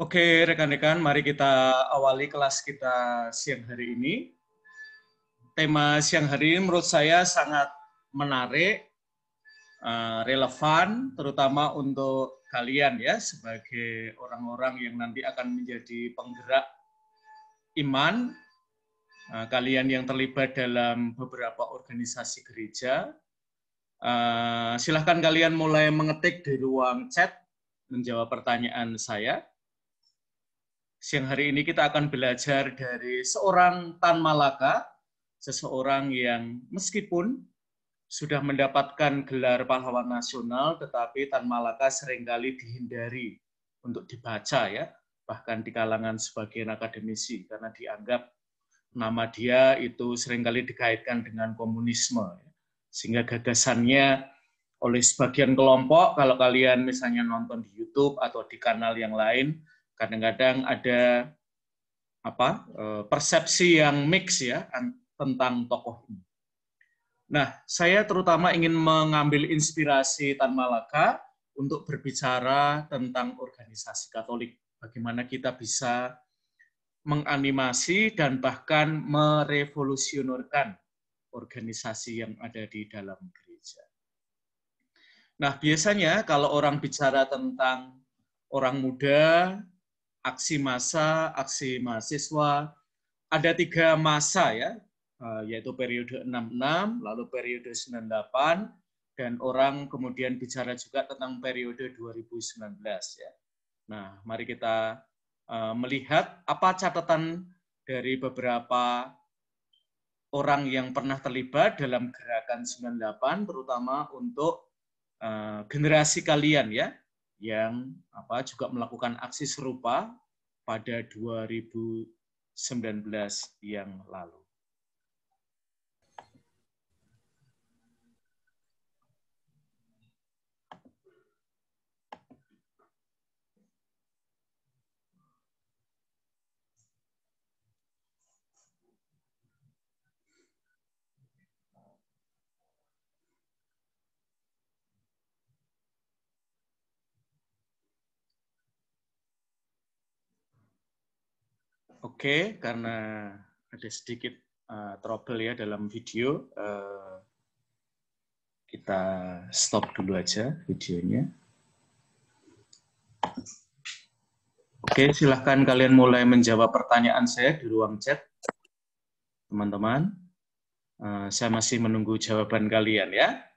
Oke, rekan-rekan, mari kita awali kelas kita siang hari ini. Tema siang hari ini menurut saya sangat menarik, eh, relevan, terutama untuk kalian ya, sebagai orang-orang yang nanti akan menjadi penggerak iman, eh, kalian yang terlibat dalam beberapa organisasi gereja. Eh, silahkan kalian mulai mengetik di ruang chat, menjawab pertanyaan saya Siang hari ini kita akan belajar dari seorang Tan Malaka, seseorang yang meskipun sudah mendapatkan gelar pahlawan nasional, tetapi Tan Malaka seringkali dihindari untuk dibaca ya, bahkan di kalangan sebagian akademisi, karena dianggap nama dia itu seringkali dikaitkan dengan komunisme. Ya. Sehingga gagasannya oleh sebagian kelompok, kalau kalian misalnya nonton di YouTube atau di kanal yang lain, kadang-kadang ada apa eh, persepsi yang mix ya tentang tokoh ini. Nah, saya terutama ingin mengambil inspirasi Tan Malaka untuk berbicara tentang organisasi Katolik. Bagaimana kita bisa menganimasi dan bahkan merevolusionerkan organisasi yang ada di dalam gereja. Nah, biasanya kalau orang bicara tentang orang muda, aksi massa, aksi mahasiswa. Ada tiga masa ya, eh, yaitu periode 66, lalu periode 98, dan orang kemudian bicara juga tentang periode 2019 ya. Nah, mari kita eh, melihat apa catatan dari beberapa orang yang pernah terlibat dalam gerakan 98, terutama untuk eh, generasi kalian ya, yang apa juga melakukan aksi serupa pada 2019 yang lalu. Oke, karena ada sedikit uh, trouble ya dalam video, uh, kita stop dulu aja videonya. Oke, silahkan kalian mulai menjawab pertanyaan saya di ruang chat, teman-teman. Uh, saya masih menunggu jawaban kalian ya.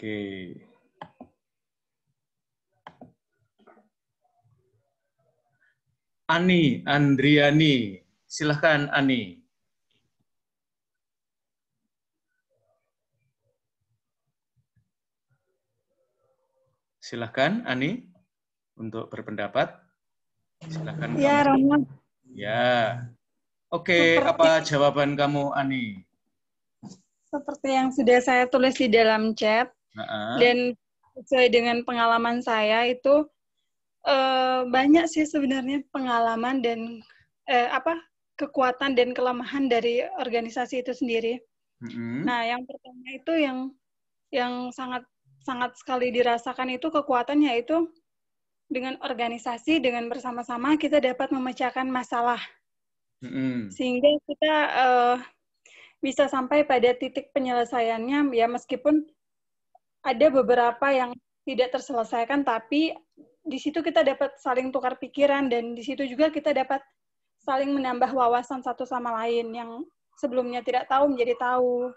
Oke. Ani Andriani, silahkan Ani. Silahkan Ani untuk berpendapat. Silahkan. Ya, Romo. Ya. Oke, Seperti... apa jawaban kamu Ani? Seperti yang sudah saya tulis di dalam chat, dan sesuai dengan pengalaman saya itu uh, banyak sih sebenarnya pengalaman dan uh, apa kekuatan dan kelemahan dari organisasi itu sendiri. Mm-hmm. Nah, yang pertama itu yang yang sangat sangat sekali dirasakan itu kekuatannya itu dengan organisasi dengan bersama-sama kita dapat memecahkan masalah mm-hmm. sehingga kita uh, bisa sampai pada titik penyelesaiannya ya meskipun ada beberapa yang tidak terselesaikan tapi di situ kita dapat saling tukar pikiran dan di situ juga kita dapat saling menambah wawasan satu sama lain yang sebelumnya tidak tahu menjadi tahu.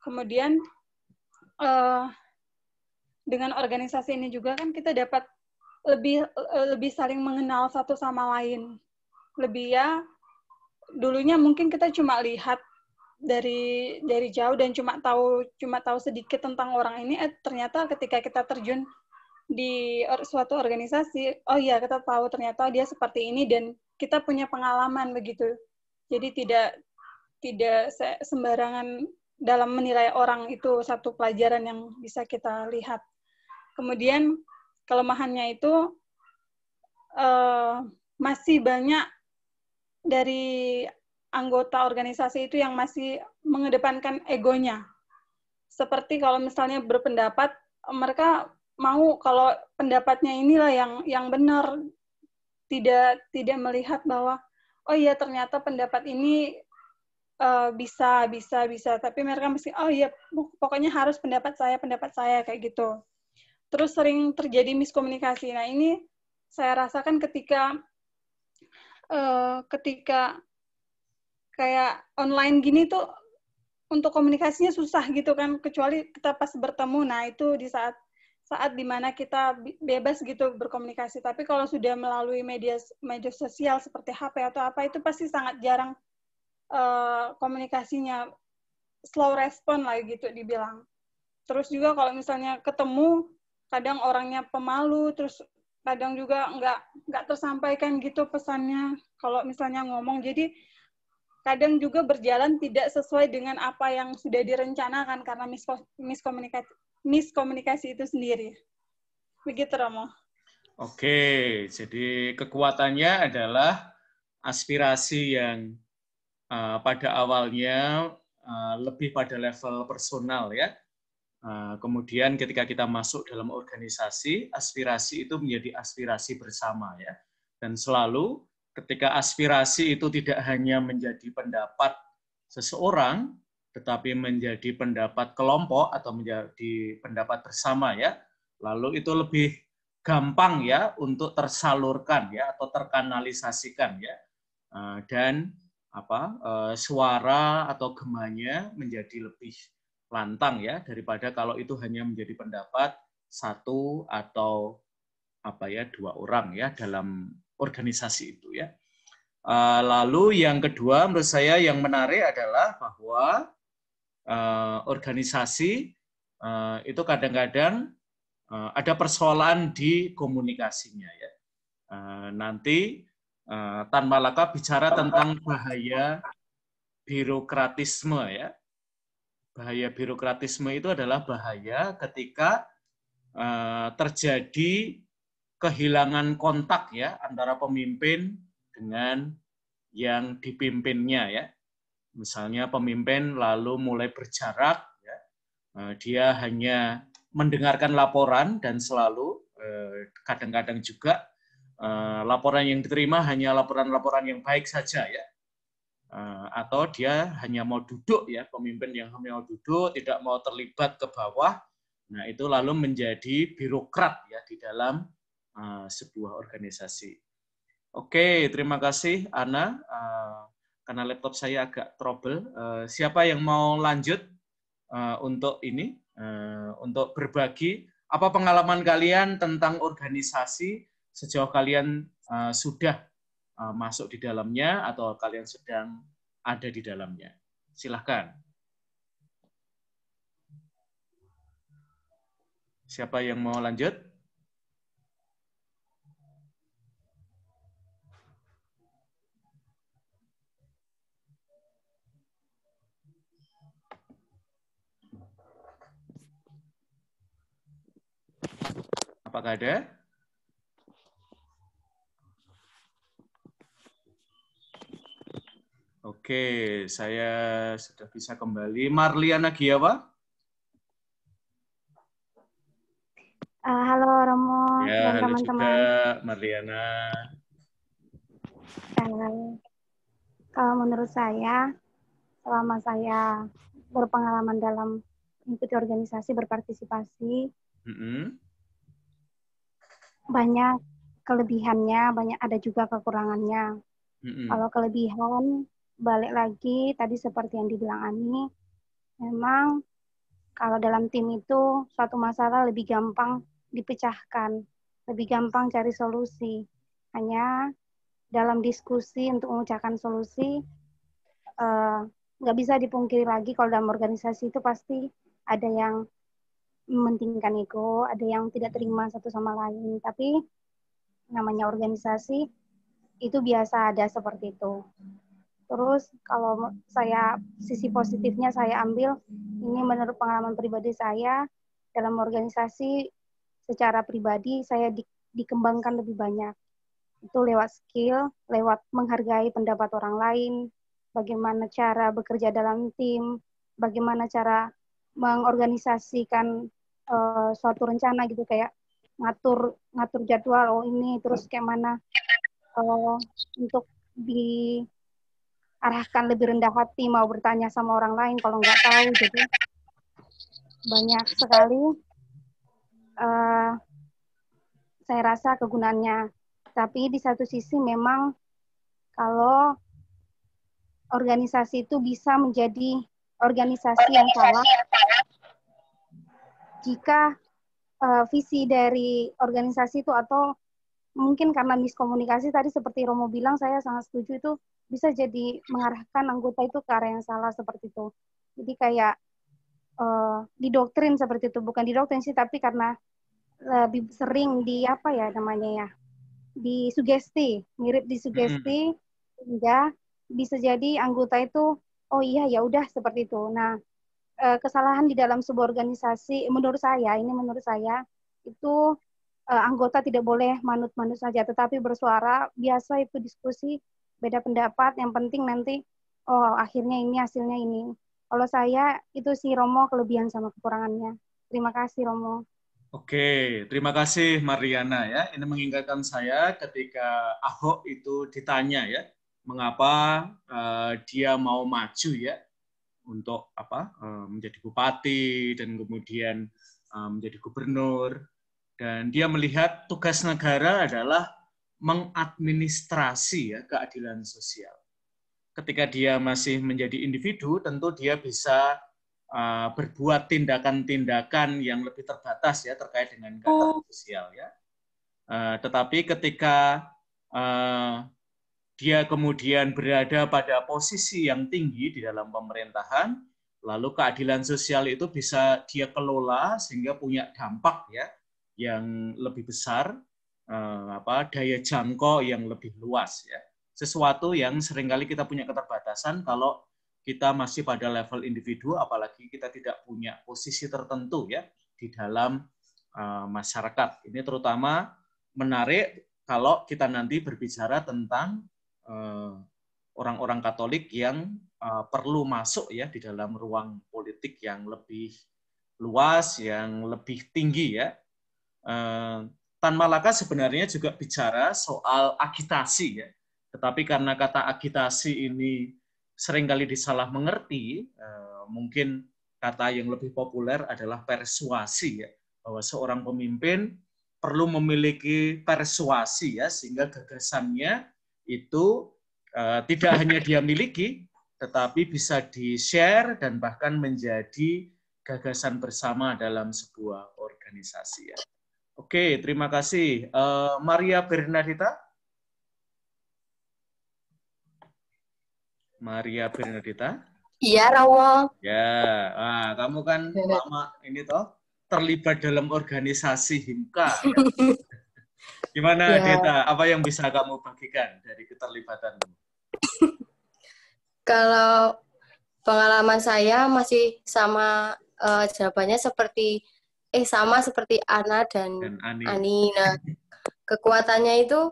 Kemudian uh, dengan organisasi ini juga kan kita dapat lebih eh, lebih saling mengenal satu sama lain. Lebih ya dulunya mungkin kita cuma lihat dari dari jauh dan cuma tahu cuma tahu sedikit tentang orang ini eh ternyata ketika kita terjun di suatu organisasi oh iya kita tahu ternyata dia seperti ini dan kita punya pengalaman begitu jadi tidak tidak sembarangan dalam menilai orang itu satu pelajaran yang bisa kita lihat kemudian kelemahannya itu uh, masih banyak dari anggota organisasi itu yang masih mengedepankan egonya. Seperti kalau misalnya berpendapat, mereka mau kalau pendapatnya inilah yang yang benar, tidak tidak melihat bahwa oh iya ternyata pendapat ini uh, bisa bisa bisa, tapi mereka mesti oh iya pokoknya harus pendapat saya pendapat saya kayak gitu. Terus sering terjadi miskomunikasi. Nah ini saya rasakan ketika uh, ketika kayak online gini tuh untuk komunikasinya susah gitu kan kecuali kita pas bertemu nah itu di saat saat dimana kita bebas gitu berkomunikasi tapi kalau sudah melalui media media sosial seperti HP atau apa itu pasti sangat jarang uh, komunikasinya slow respon lah gitu dibilang terus juga kalau misalnya ketemu kadang orangnya pemalu terus kadang juga nggak nggak tersampaikan gitu pesannya kalau misalnya ngomong jadi kadang juga berjalan tidak sesuai dengan apa yang sudah direncanakan karena misko, miskomunikasi, miskomunikasi itu sendiri. Begitu, Romo. Oke, jadi kekuatannya adalah aspirasi yang uh, pada awalnya uh, lebih pada level personal ya. Uh, kemudian ketika kita masuk dalam organisasi, aspirasi itu menjadi aspirasi bersama ya. Dan selalu ketika aspirasi itu tidak hanya menjadi pendapat seseorang, tetapi menjadi pendapat kelompok atau menjadi pendapat bersama ya, lalu itu lebih gampang ya untuk tersalurkan ya atau terkanalisasikan ya eh, dan apa eh, suara atau gemanya menjadi lebih lantang ya daripada kalau itu hanya menjadi pendapat satu atau apa ya dua orang ya dalam organisasi itu ya. Eh, lalu yang kedua menurut saya yang menarik adalah bahwa eh, organisasi eh, itu kadang-kadang ada persoalan di komunikasinya ya. Nanti Tan Malaka bicara tentang bahaya birokratisme ya. Bahaya birokratisme itu adalah bahaya ketika terjadi kehilangan kontak ya antara pemimpin dengan yang dipimpinnya ya. Misalnya pemimpin lalu mulai berjarak, ya. Eh, dia hanya mendengarkan laporan dan selalu eh, kadang-kadang juga eh, laporan yang diterima hanya laporan-laporan yang baik saja ya. Atau dia hanya mau duduk ya, pemimpin yang hanya mau duduk, tidak mau terlibat ke bawah. Nah itu lalu menjadi birokrat ya di dalam Eh, sebuah organisasi. Oke, terima kasih Ana. Eh, karena laptop saya agak trouble. Eh, siapa yang mau lanjut untuk ini, untuk berbagi apa pengalaman kalian tentang organisasi sejauh kalian sudah masuk di dalamnya atau kalian sedang ada di dalamnya? Silahkan. Siapa yang mau lanjut? Apakah ada? Oke, saya sudah bisa kembali. Marliana Giawa? Eh, halo Romo ya, dan teman-teman. juga Marliana. kalau menurut saya, selama saya berpengalaman dalam mengikuti organisasi, berpartisipasi, mm -hmm banyak kelebihannya, banyak ada juga kekurangannya. Mm-hmm. Kalau kelebihan balik lagi tadi seperti yang dibilang Ani, memang kalau dalam tim itu suatu masalah lebih gampang dipecahkan, lebih gampang cari solusi. Hanya dalam diskusi untuk mengucapkan solusi eh, nggak uh, bisa dipungkiri lagi kalau dalam organisasi itu pasti ada yang mementingkan ego, ada yang tidak hmm. terima satu sama lain. Tapi namanya organisasi itu biasa ada seperti itu. Terus kalau saya sisi positifnya saya ambil ini menurut pengalaman pribadi saya dalam organisasi secara pribadi saya di, dikembangkan lebih banyak. Itu lewat skill, lewat menghargai pendapat orang lain, bagaimana cara bekerja dalam tim, bagaimana cara mengorganisasikan uh, suatu rencana gitu kayak ngatur ngatur jadwal oh ini terus kayak mana uh, untuk diarahkan lebih rendah hati mau bertanya sama orang lain kalau nggak tahu jadi banyak sekali uh, saya rasa kegunaannya tapi di satu sisi memang kalau organisasi itu bisa menjadi organisasi, yang salah jika uh, visi dari organisasi itu atau mungkin karena miskomunikasi tadi seperti Romo bilang saya sangat setuju itu bisa jadi mengarahkan anggota itu ke arah yang salah seperti itu jadi kayak uh, didoktrin seperti itu bukan didoktrin sih tapi karena lebih sering di apa ya namanya ya disugesti mirip disugesti sehingga mm -hmm. bisa jadi anggota itu oh iya ya udah seperti itu nah eh, kesalahan di dalam sebuah organisasi menurut saya ini menurut saya itu eh, anggota tidak boleh manut-manut saja tetapi bersuara biasa itu diskusi beda pendapat yang penting nanti oh akhirnya ini hasilnya ini kalau saya itu si Romo kelebihan sama kekurangannya terima kasih Romo Oke, terima kasih Mariana ya. Ini mengingatkan saya ketika Ahok itu ditanya ya, mengapa uh, dia mau maju ya untuk apa uh, menjadi bupati dan kemudian uh, menjadi gubernur dan dia melihat tugas negara adalah mengadministrasi ya keadilan sosial. Ketika dia masih menjadi individu, tentu dia bisa uh, berbuat tindakan-tindakan yang lebih terbatas ya terkait dengan keadilan oh. sosial ya. Uh, tetapi ketika uh, dia kemudian berada pada posisi yang tinggi di dalam pemerintahan, lalu keadilan sosial itu bisa dia kelola sehingga punya dampak ya yang lebih besar eh, apa daya jangkau yang lebih luas ya sesuatu yang seringkali kita punya keterbatasan kalau kita masih pada level individu apalagi kita tidak punya posisi tertentu ya di dalam eh, masyarakat ini terutama menarik kalau kita nanti berbicara tentang Eh, orang-orang Katolik yang uh, perlu masuk ya di dalam ruang politik yang lebih luas, yang lebih tinggi ya. Uh, Tan Malaka sebenarnya juga bicara soal agitasi ya. Tetapi karena kata agitasi ini seringkali disalah mengerti, uh, mungkin kata yang lebih populer adalah persuasi ya, bahwa seorang pemimpin perlu memiliki persuasi ya sehingga gagasannya itu uh, tidak hanya dia miliki, tetapi bisa di-share dan bahkan menjadi gagasan bersama dalam sebuah organisasi. Ya. Oke, terima kasih. Uh, Maria Bernadita. Maria Bernadita. Iya, Rawo. Ya, nah, kamu kan iya. lama ini toh terlibat dalam organisasi Himka. Gimana ya. Deta, apa yang bisa kamu bagikan dari keterlibatanmu? Kalau pengalaman saya masih sama uh, jawabannya seperti eh sama seperti Ana dan, dan Ani. Ani. Nah, kekuatannya itu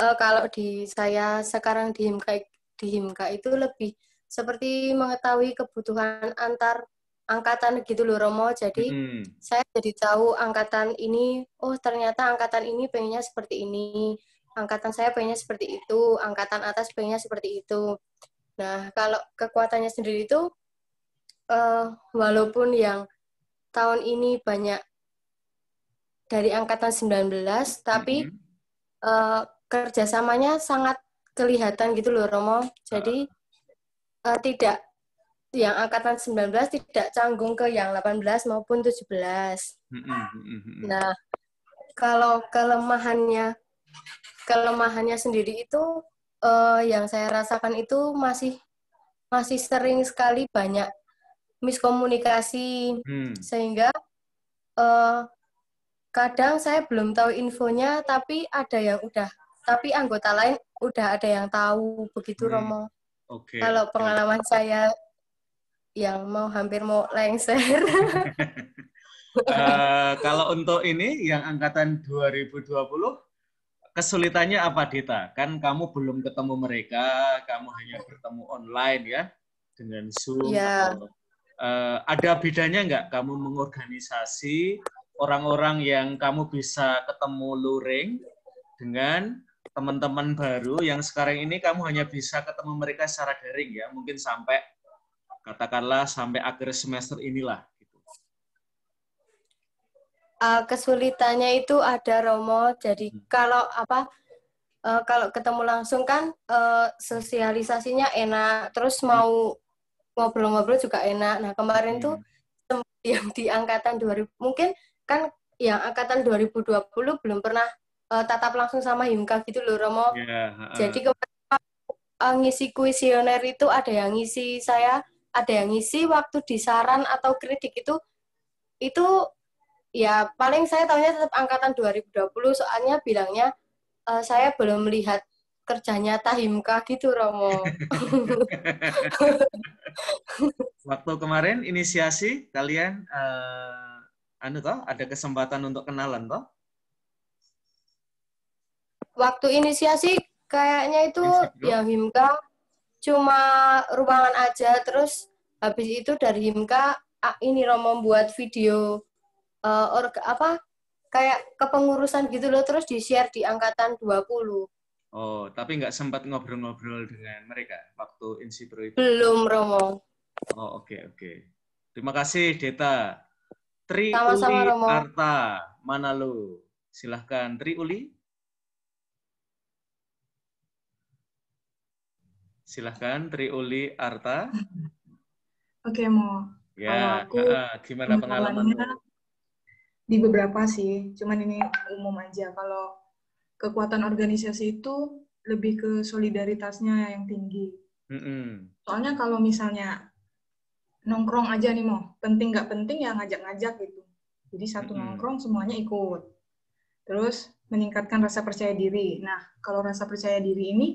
uh, kalau di saya sekarang di Himka di Himka itu lebih seperti mengetahui kebutuhan antar angkatan gitu loh Romo. Jadi hmm. saya jadi tahu angkatan ini, oh ternyata angkatan ini pengennya seperti ini, angkatan saya pengennya seperti itu, angkatan atas pengennya seperti itu. Nah kalau kekuatannya sendiri itu, uh, walaupun yang tahun ini banyak dari angkatan 19, tapi -hmm. uh, kerjasamanya sangat kelihatan gitu loh Romo. Jadi uh, tidak yang angkatan 19 tidak canggung ke yang 18 maupun 17. Hmm, hmm, hmm, nah, kalau kelemahannya kelemahannya sendiri itu uh, yang saya rasakan itu masih masih sering sekali banyak miskomunikasi hmm. sehingga uh, kadang saya belum tahu infonya tapi ada yang udah tapi anggota lain udah ada yang tahu begitu hmm. Romo. Okay. Kalau pengalaman saya yang mau hampir mau lengser. uh, kalau untuk ini yang angkatan 2020 kesulitannya apa Dita? Kan kamu belum ketemu mereka, kamu hanya bertemu online ya dengan Zoom. Yeah. Atau, uh, ada bedanya nggak kamu mengorganisasi orang-orang yang kamu bisa ketemu luring dengan teman-teman baru yang sekarang ini kamu hanya bisa ketemu mereka secara daring ya, mungkin sampai katakanlah sampai akhir semester inilah Uh, kesulitannya itu ada Romo. Jadi hmm. kalau apa uh, kalau ketemu langsung kan uh, sosialisasinya enak, terus hmm. mau ngobrol-ngobrol juga enak. Nah, kemarin hmm. tuh yang di angkatan 2000 mungkin kan yang angkatan 2020 belum pernah uh, tatap langsung sama Himka gitu loh Romo. Yeah, ya, uh. Jadi kemarin uh, ngisi kuesioner itu ada yang ngisi saya ada yang ngisi waktu disaran atau kritik itu itu ya paling saya tahunya tetap angkatan 2020 soalnya bilangnya uh, saya belum melihat kerjanya tahimka gitu Romo. waktu kemarin inisiasi kalian uh, anu toh ada kesempatan untuk kenalan toh? Waktu inisiasi kayaknya itu ya Himka cuma ruangan aja terus habis itu dari Himka ah, ini Romo membuat video uh, eh, or, apa kayak kepengurusan gitu loh terus di share di angkatan 20. Oh, tapi nggak sempat ngobrol-ngobrol dengan mereka waktu insipro itu. Belum, Romo. Oh, oke okay, oke. Okay. Terima kasih Deta. Tri Sama -sama, Uli Romo. Arta Manalo. Silahkan Tri Uli. Silahkan Triuli Arta. Oke, mau. Ya, aku uh, gimana pengalaman? Di beberapa sih, cuman ini umum aja. Kalau kekuatan organisasi itu lebih ke solidaritasnya yang tinggi. Mm -hmm. Soalnya kalau misalnya nongkrong aja nih mau, penting nggak penting ya ngajak-ngajak gitu. Jadi satu mm -hmm. nongkrong semuanya ikut. Terus meningkatkan rasa percaya diri. Nah, kalau rasa percaya diri ini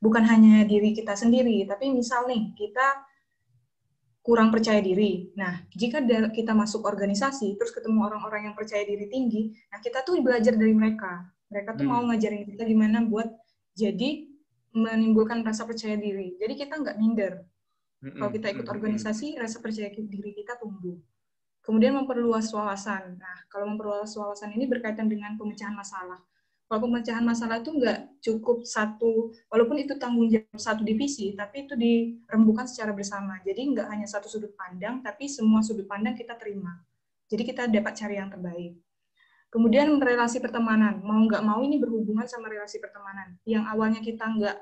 bukan hanya diri kita sendiri, tapi misal nih kita kurang percaya diri. Nah, jika kita masuk organisasi terus ketemu orang-orang yang percaya diri tinggi, nah kita tuh belajar dari mereka. Mereka tuh hmm. mau ngajarin kita gimana buat jadi menimbulkan rasa percaya diri. Jadi kita nggak minder. Hmm. Kalau kita ikut hmm, hmm. organisasi, rasa percaya diri kita tumbuh. Kemudian memperluas wawasan. Nah, kalau memperluas wawasan ini berkaitan dengan pemecahan masalah. Kalau pemecahan masalah itu nggak cukup satu, walaupun itu tanggung jawab satu divisi, tapi itu dirembukan secara bersama. Jadi nggak hanya satu sudut pandang, tapi semua sudut pandang kita terima. Jadi kita dapat cari yang terbaik. Kemudian relasi pertemanan, mau nggak mau ini berhubungan sama relasi pertemanan. Yang awalnya kita nggak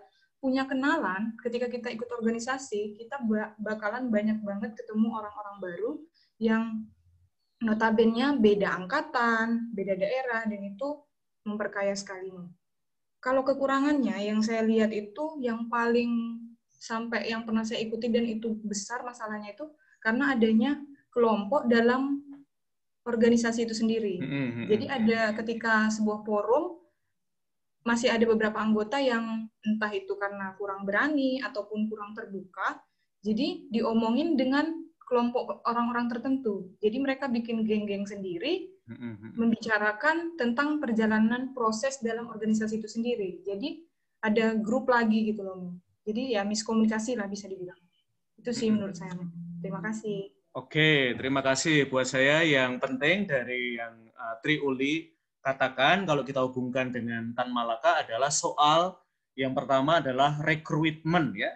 punya kenalan, ketika kita ikut organisasi, kita bakalan banyak banget ketemu orang-orang baru yang notabene beda angkatan, beda daerah, dan itu memperkaya sekali. Kalau kekurangannya yang saya lihat itu yang paling sampai yang pernah saya ikuti dan itu besar masalahnya itu karena adanya kelompok dalam organisasi itu sendiri. Mm-hmm, mm-hmm. Jadi ada ketika sebuah forum masih ada beberapa anggota yang entah itu karena kurang berani ataupun kurang terbuka, jadi diomongin dengan kelompok orang-orang tertentu. Jadi mereka bikin geng-geng sendiri membicarakan tentang perjalanan proses dalam organisasi itu sendiri. Jadi ada grup lagi gitu loh. Jadi ya miskomunikasi lah bisa dibilang. Itu sih menurut saya. Terima kasih. Oke, terima kasih buat saya yang penting dari yang uh, Uli katakan kalau kita hubungkan dengan Tan Malaka adalah soal yang pertama adalah rekrutmen ya.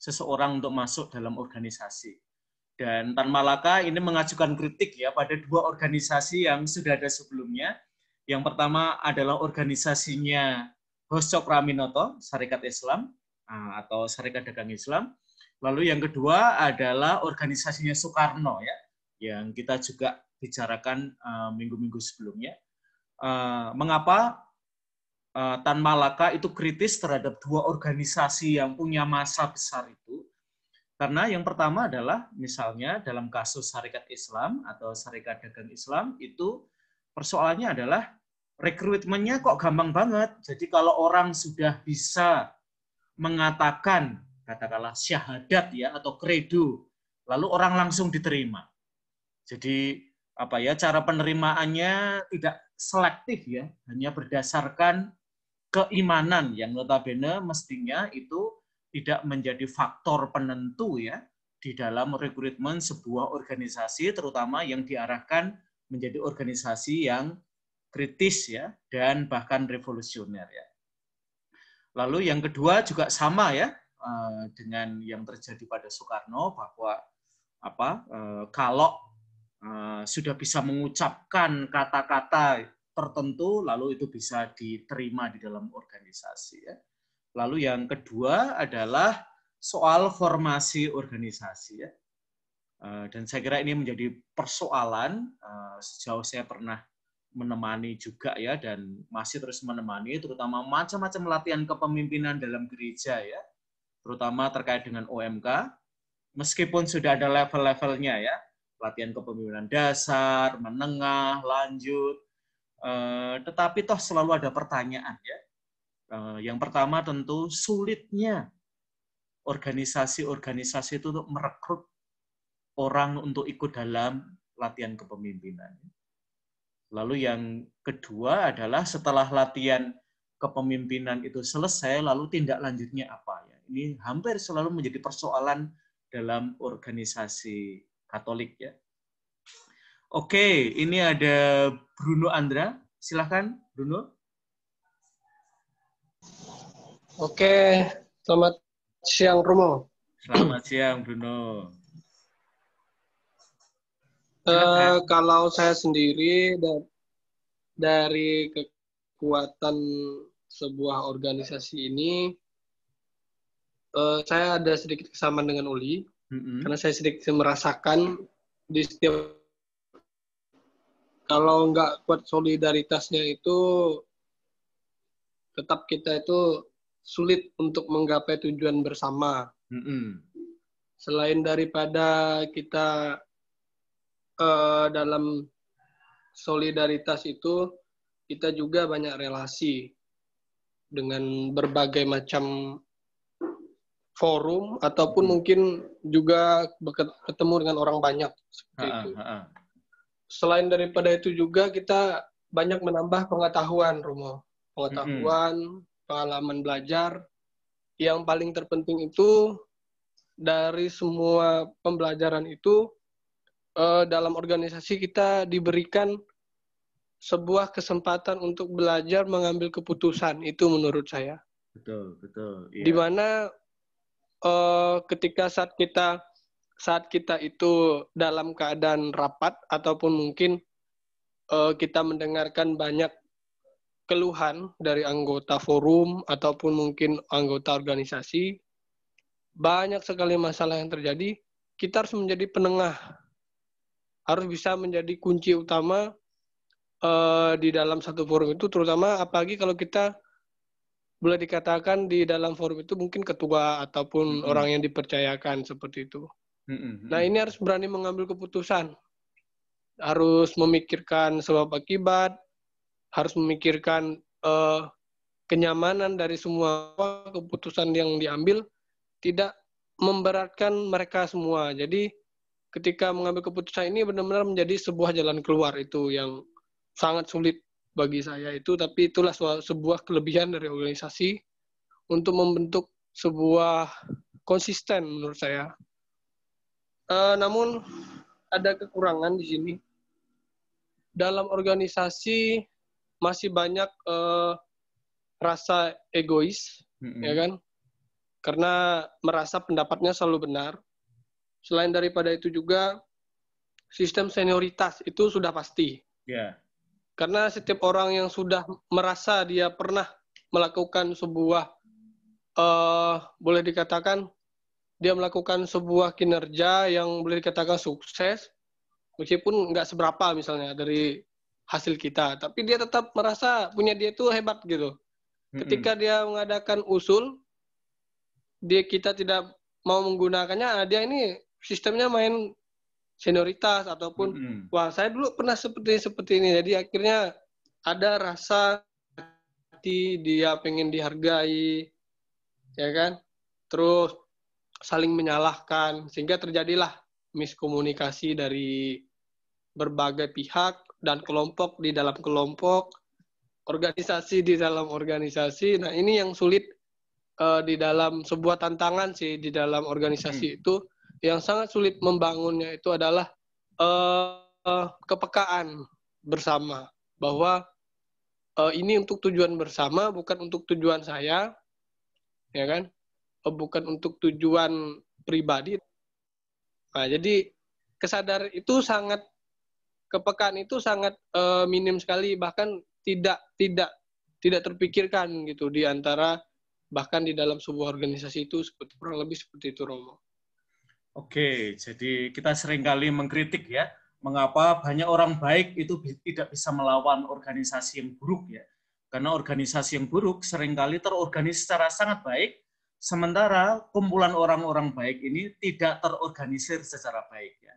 Seseorang untuk masuk dalam organisasi. Dan Tan Malaka ini mengajukan kritik ya pada dua organisasi yang sudah ada sebelumnya. Yang pertama adalah organisasinya Hoscok Raminoto, Syarikat Islam ah, atau Syarikat Dagang Islam. Lalu yang kedua adalah organisasinya Soekarno ya, yang kita juga bicarakan ah, minggu-minggu uh, sebelumnya. Uh, mengapa uh, Tan Malaka itu kritis terhadap dua organisasi yang punya masa besar itu? Karena yang pertama adalah misalnya dalam kasus syarikat Islam atau syarikat Dagang Islam itu persoalannya adalah rekrutmennya kok gampang banget. Jadi kalau orang sudah bisa mengatakan katakanlah syahadat ya atau kredo, lalu orang langsung diterima. Jadi apa ya cara penerimaannya tidak selektif ya, hanya berdasarkan keimanan yang notabene mestinya itu tidak menjadi faktor penentu ya di dalam rekrutmen sebuah organisasi terutama yang diarahkan menjadi organisasi yang kritis ya dan bahkan revolusioner ya. Lalu yang kedua juga sama ya eh, dengan yang terjadi pada Soekarno bahwa apa eh, kalau eh, sudah bisa mengucapkan kata-kata tertentu lalu itu bisa diterima di dalam organisasi ya. Lalu yang kedua adalah soal formasi organisasi ya. Eh, dan saya kira ini menjadi persoalan eh, sejauh saya pernah menemani juga ya dan masih terus menemani terutama macam-macam latihan kepemimpinan dalam gereja ya terutama terkait dengan OMK meskipun sudah ada level-levelnya ya latihan kepemimpinan dasar menengah lanjut eh, tetapi toh selalu ada pertanyaan ya Eh, yang pertama tentu sulitnya organisasi-organisasi itu untuk merekrut orang untuk ikut dalam latihan kepemimpinan. Lalu yang kedua adalah setelah latihan kepemimpinan itu selesai, lalu tindak lanjutnya apa ya? Ini hampir selalu menjadi persoalan dalam organisasi Katolik ya. Oke, ini ada Bruno Andra. Silahkan Bruno. Oke, selamat siang Romo. Selamat siang Bruno. Uh, kalau saya sendiri da dari kekuatan sebuah organisasi ini, uh, saya ada sedikit kesamaan dengan Uli mm -hmm. karena saya sedikit merasakan di setiap kalau nggak kuat solidaritasnya itu tetap kita itu sulit untuk menggapai tujuan bersama. Mm -hmm. Selain daripada kita uh, dalam solidaritas itu, kita juga banyak relasi dengan berbagai macam forum ataupun mungkin juga ketemu dengan orang banyak seperti Selain daripada itu juga kita banyak menambah pengetahuan, Romo. Pengetahuan, hmm pengalaman belajar. Yang paling terpenting itu dari semua pembelajaran itu eh, dalam organisasi kita diberikan sebuah kesempatan untuk belajar mengambil keputusan itu menurut saya. Betul betul. yeah. Dimana uh, eh, ketika saat kita saat kita itu dalam keadaan rapat ataupun mungkin uh, kita mendengarkan banyak keluhan dari anggota forum ataupun mungkin anggota organisasi, banyak sekali masalah yang terjadi, kita harus menjadi penengah. Harus bisa menjadi kunci utama uh, di dalam satu forum itu, terutama apalagi kalau kita boleh dikatakan di dalam forum itu mungkin ketua ataupun mm -hmm. orang yang dipercayakan seperti itu. Mm -hmm. Nah ini harus berani mengambil keputusan, harus memikirkan sebab akibat, harus memikirkan uh, kenyamanan dari semua keputusan yang diambil tidak memberatkan mereka semua. Jadi ketika mengambil keputusan ini benar-benar menjadi sebuah jalan keluar itu yang sangat sulit bagi saya itu tapi itulah sebuah kelebihan dari organisasi untuk membentuk sebuah konsisten menurut saya. Uh, namun ada kekurangan di sini. Dalam organisasi masih banyak uh, rasa egois, mm-hmm. ya kan? Karena merasa pendapatnya selalu benar. Selain daripada itu juga sistem senioritas itu sudah pasti. Yeah. Karena setiap orang yang sudah merasa dia pernah melakukan sebuah uh, boleh dikatakan dia melakukan sebuah kinerja yang boleh dikatakan sukses meskipun nggak seberapa misalnya dari hasil kita, tapi dia tetap merasa punya dia itu hebat gitu. Ketika mm-hmm. dia mengadakan usul, dia kita tidak mau menggunakannya, ah, dia ini sistemnya main senioritas ataupun mm-hmm. wah saya dulu pernah seperti seperti ini, jadi akhirnya ada rasa hati dia pengen dihargai, ya kan? Terus saling menyalahkan sehingga terjadilah miskomunikasi dari berbagai pihak dan kelompok di dalam kelompok, organisasi di dalam organisasi. Nah, ini yang sulit uh, di dalam sebuah tantangan sih di dalam organisasi hmm. itu yang sangat sulit membangunnya itu adalah uh, uh, kepekaan bersama bahwa uh, ini untuk tujuan bersama bukan untuk tujuan saya, ya kan? Uh, bukan untuk tujuan pribadi. Nah, jadi kesadaran itu sangat kepekaan itu sangat uh, minim sekali bahkan tidak tidak tidak terpikirkan gitu di antara bahkan di dalam sebuah organisasi itu seperti kurang lebih seperti itu Romo. Oke, jadi kita seringkali mengkritik ya mengapa banyak orang baik itu tidak bisa melawan organisasi yang buruk ya. Karena organisasi yang buruk seringkali terorganisir secara sangat baik, sementara kumpulan orang-orang baik ini tidak terorganisir secara baik ya.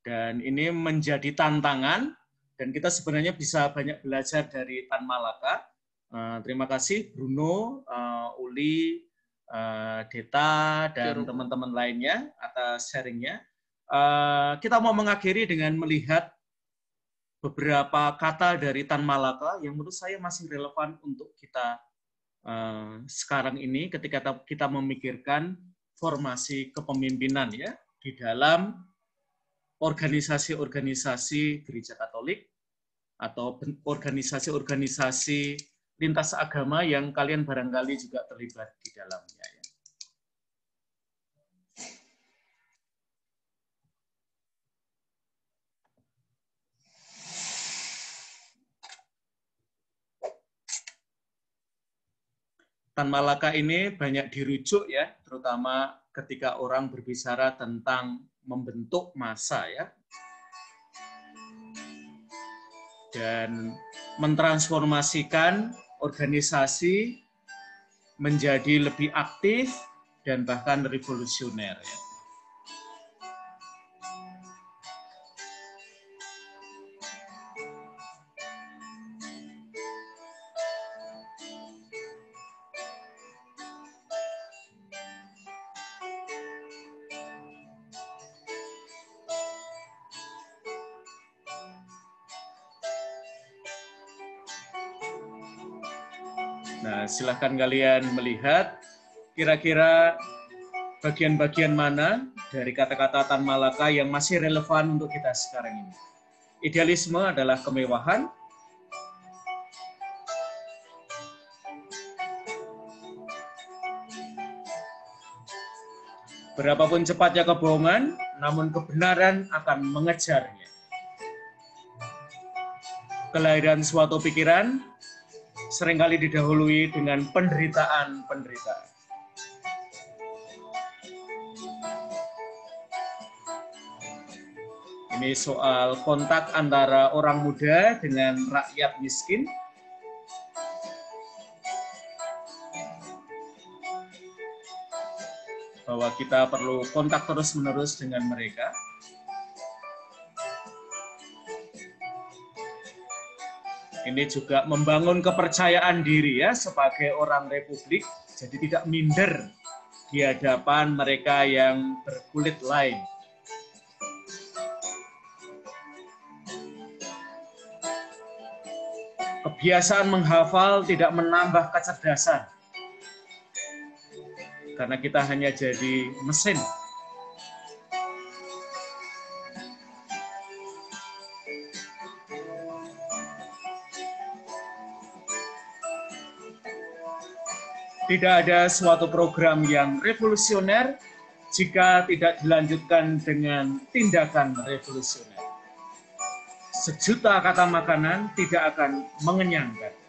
Dan ini menjadi tantangan dan kita sebenarnya bisa banyak belajar dari Tan Malaka. Uh, terima kasih Bruno, uh, Uli, uh, Deta dan teman-teman lainnya atas sharingnya. Uh, kita mau mengakhiri dengan melihat beberapa kata dari Tan Malaka yang menurut saya masih relevan untuk kita uh, sekarang ini ketika kita memikirkan formasi kepemimpinan ya di dalam organisasi-organisasi gereja Katolik atau organisasi-organisasi lintas agama yang kalian barangkali juga terlibat di dalamnya. Ya. Tan Malaka ini banyak dirujuk ya, terutama ketika orang berbicara tentang membentuk masa ya. Dan mentransformasikan organisasi menjadi lebih aktif dan bahkan revolusioner ya. Nah, silahkan kalian melihat kira-kira bagian-bagian mana dari kata-kata Tan Malaka yang masih relevan untuk kita sekarang ini. Idealisme adalah kemewahan, Berapapun cepatnya kebohongan, namun kebenaran akan mengejarnya. Kelahiran suatu pikiran seringkali didahului dengan penderitaan-penderitaan. Ini soal kontak antara orang muda dengan rakyat miskin. Bahwa kita perlu kontak terus-menerus dengan mereka. ini juga membangun kepercayaan diri ya sebagai orang republik jadi tidak minder di hadapan mereka yang berkulit lain. Kebiasaan menghafal tidak menambah kecerdasan. Karena kita hanya jadi mesin tidak ada suatu program yang revolusioner jika tidak dilanjutkan dengan tindakan revolusioner. Sejuta kata makanan tidak akan mengenyangkan.